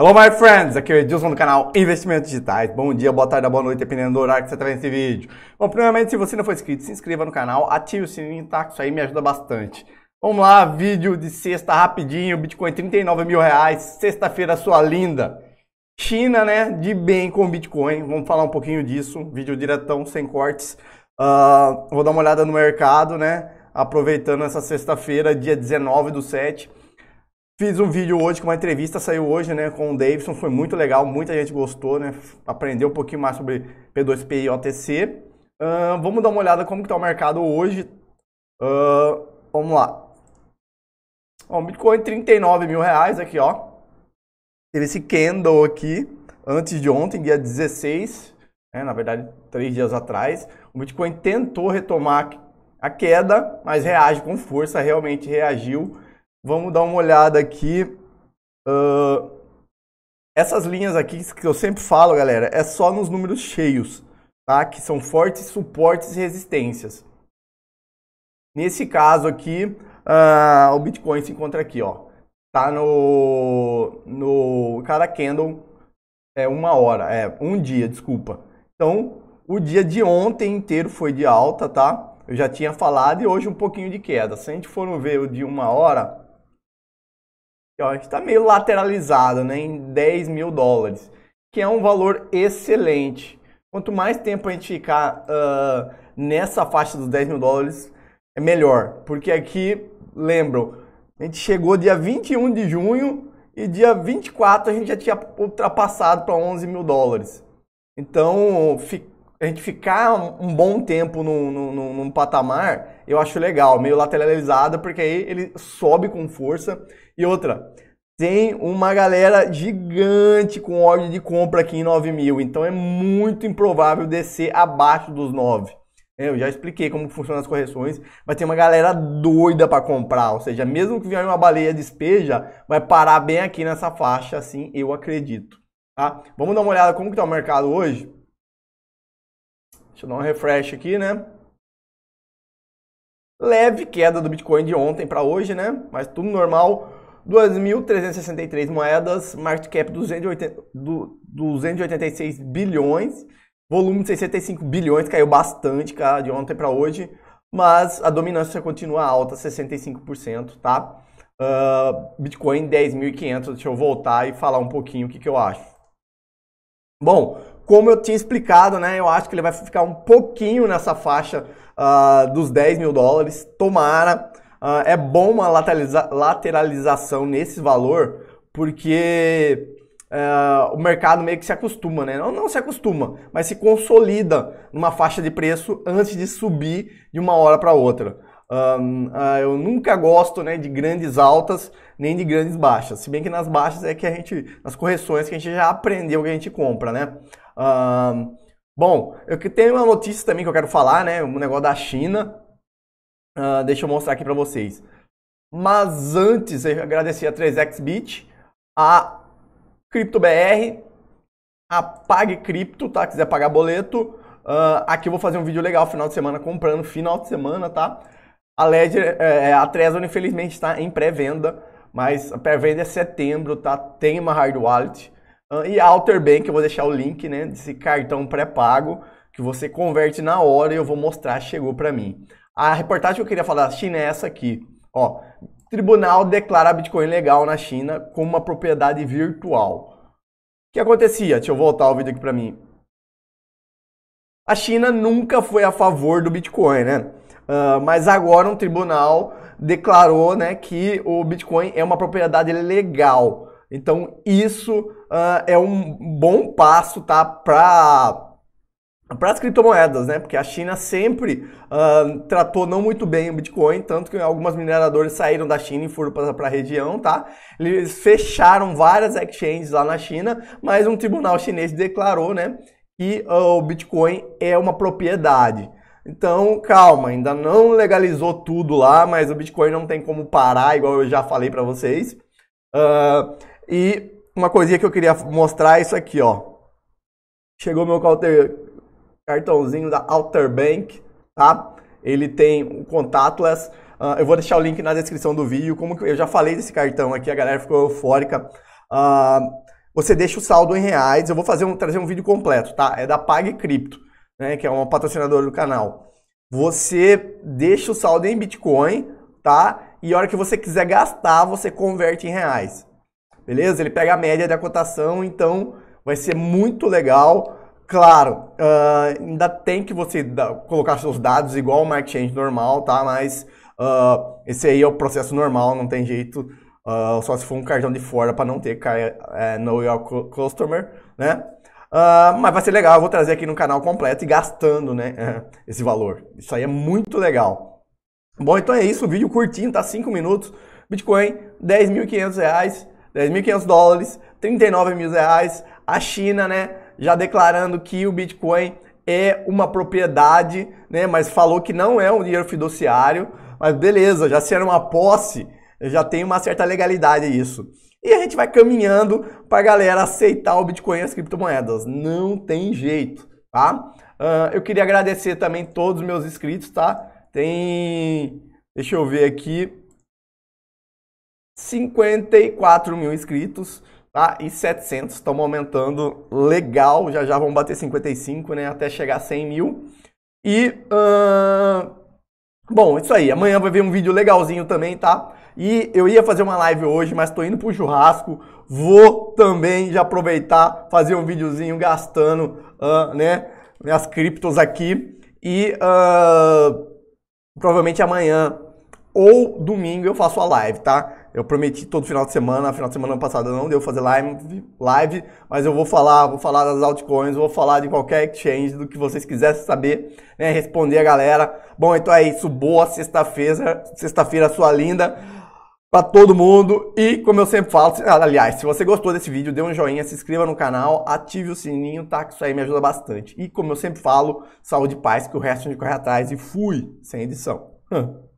Hello, my friends! Aqui é o Edilson do canal Investimentos Digitais. Bom dia, boa tarde, boa noite, dependendo do horário que você está vendo esse vídeo. Bom, primeiramente, se você não for inscrito, se inscreva no canal, ative o sininho, tá? Isso aí me ajuda bastante. Vamos lá, vídeo de sexta, rapidinho, Bitcoin 39 mil reais, sexta-feira sua linda. China, né, de bem com Bitcoin, vamos falar um pouquinho disso, vídeo diretão, sem cortes. Uh, vou dar uma olhada no mercado, né, aproveitando essa sexta-feira, dia 19 do 7 Fiz um vídeo hoje com uma entrevista, saiu hoje, né, com o Davidson, foi muito legal, muita gente gostou, né, aprendeu um pouquinho mais sobre P2P e OTC. Uh, vamos dar uma olhada como que tá o mercado hoje. Uh, vamos lá. o Bitcoin 39 mil reais aqui, ó. Teve esse candle aqui, antes de ontem, dia 16, né, na verdade, três dias atrás. O Bitcoin tentou retomar a queda, mas reage com força, realmente reagiu Vamos dar uma olhada aqui. Uh, essas linhas aqui que eu sempre falo, galera, é só nos números cheios, tá? Que são fortes suportes e resistências. Nesse caso aqui, uh, o Bitcoin se encontra aqui, ó. Tá no, no cada candle é uma hora, é um dia, desculpa. Então, o dia de ontem inteiro foi de alta, tá? Eu já tinha falado e hoje um pouquinho de queda. Se a gente for ver o de uma hora, que está meio lateralizado né, em 10 mil dólares, que é um valor excelente. Quanto mais tempo a gente ficar uh, nessa faixa dos 10 mil dólares, é melhor. Porque aqui, lembram, a gente chegou dia 21 de junho e dia 24 a gente já tinha ultrapassado para 11 mil dólares. Então, a gente ficar um bom tempo num, num, num patamar, eu acho legal, meio lateralizada, porque aí ele sobe com força. E outra, tem uma galera gigante com ordem de compra aqui em 9 mil, então é muito improvável descer abaixo dos 9. É, eu já expliquei como funciona as correções, vai ter uma galera doida para comprar, ou seja, mesmo que vier uma baleia despeja, vai parar bem aqui nessa faixa, assim eu acredito. Tá? Vamos dar uma olhada como que está o mercado hoje? Deixa eu dar um refresh aqui, né? Leve queda do Bitcoin de ontem para hoje, né? Mas tudo normal. 2.363 moedas, market cap 280, do, 286 bilhões, volume de 65 bilhões, caiu bastante, cara, de ontem para hoje, mas a dominância continua alta, 65%, tá? Uh, Bitcoin 10.500, deixa eu voltar e falar um pouquinho o que, que eu acho. Bom, como eu tinha explicado, né? Eu acho que ele vai ficar um pouquinho nessa faixa uh, dos 10 mil dólares. Tomara. Uh, é bom uma lateraliza lateralização nesse valor, porque uh, o mercado meio que se acostuma, né? Não, não se acostuma, mas se consolida numa faixa de preço antes de subir de uma hora para outra. Um, uh, eu nunca gosto né, de grandes altas nem de grandes baixas. Se bem que nas baixas é que a gente, nas correções que a gente já aprendeu que a gente compra, né? bom, eu tenho uma notícia também que eu quero falar, né? Um negócio da China. Uh, deixa eu mostrar aqui para vocês. Mas antes, eu agradecer a 3xBit, a CryptoBR, a Pague Crypto tá? Quiser pagar boleto. Uh, aqui eu vou fazer um vídeo legal final de semana comprando, final de semana, tá? A Ledger, é, é a Trezor infelizmente está em pré-venda, mas a pré-venda é setembro, tá? Tem uma hard wallet. E Alter Bank, eu vou deixar o link, né, desse cartão pré-pago que você converte na hora e eu vou mostrar, chegou para mim. A reportagem que eu queria falar da China é essa aqui, ó. Tribunal declara Bitcoin legal na China como uma propriedade virtual. O que acontecia? Deixa eu voltar o vídeo aqui para mim. A China nunca foi a favor do Bitcoin, né? Uh, mas agora um tribunal declarou né, que o Bitcoin é uma propriedade legal. Então, isso uh, é um bom passo, tá? Para para as criptomoedas, né? Porque a China sempre uh, tratou não muito bem o Bitcoin, tanto que algumas mineradoras saíram da China e foram para a região, tá? Eles fecharam várias exchanges lá na China, mas um tribunal chinês declarou, né, que uh, o Bitcoin é uma propriedade. Então, calma, ainda não legalizou tudo lá, mas o Bitcoin não tem como parar, igual eu já falei para vocês. Uh, e uma coisinha que eu queria mostrar é isso aqui, ó. Chegou meu cartãozinho da Outer Bank, tá? Ele tem um contactless. Uh, eu vou deixar o link na descrição do vídeo. Como eu já falei desse cartão aqui, a galera ficou eufórica. Uh, você deixa o saldo em reais. Eu vou fazer um, trazer um vídeo completo, tá? É da Pag Cripto, né? Que é uma patrocinadora do canal. Você deixa o saldo em Bitcoin, tá? E a hora que você quiser gastar, você converte em reais beleza? Ele pega a média da cotação, então vai ser muito legal. Claro, uh, ainda tem que você da, colocar seus dados igual uma Change normal, tá? Mas uh, esse aí é o processo normal, não tem jeito. Uh, só se for um cartão de fora para não ter é, no Your Customer, né? Uh, mas vai ser legal, eu vou trazer aqui no canal completo e gastando né, é, esse valor. Isso aí é muito legal. Bom, então é isso, o vídeo curtinho, tá? 5 minutos. Bitcoin, 10.500 reais. 10.500 dólares, 39 mil reais. A China, né, já declarando que o Bitcoin é uma propriedade, né, mas falou que não é um dinheiro fiduciário. Mas beleza, já sendo uma posse, já tem uma certa legalidade isso. E a gente vai caminhando para a galera aceitar o Bitcoin e as criptomoedas. Não tem jeito, tá? Uh, eu queria agradecer também todos os meus inscritos, tá? Tem. Deixa eu ver aqui. 54 mil inscritos tá? e 700. Estamos aumentando legal, já já vamos bater 55, né? Até chegar a 100 mil. E, uh... bom, isso aí. Amanhã vai ver um vídeo legalzinho também, tá? E eu ia fazer uma live hoje, mas tô indo pro churrasco. Vou também já aproveitar, fazer um videozinho gastando, uh, né? Minhas criptos aqui. E uh... provavelmente amanhã ou domingo eu faço a live, tá? Eu prometi todo final de semana, final de semana passada não deu fazer live, live, mas eu vou falar, vou falar das altcoins, vou falar de qualquer exchange, do que vocês quisessem saber, né? Responder a galera. Bom, então é isso. Boa sexta-feira, sexta-feira sua linda para todo mundo. E como eu sempre falo, aliás, se você gostou desse vídeo, dê um joinha, se inscreva no canal, ative o sininho, tá? Que isso aí me ajuda bastante. E como eu sempre falo, saúde e paz, que o resto a gente corre atrás e fui sem edição. Hum.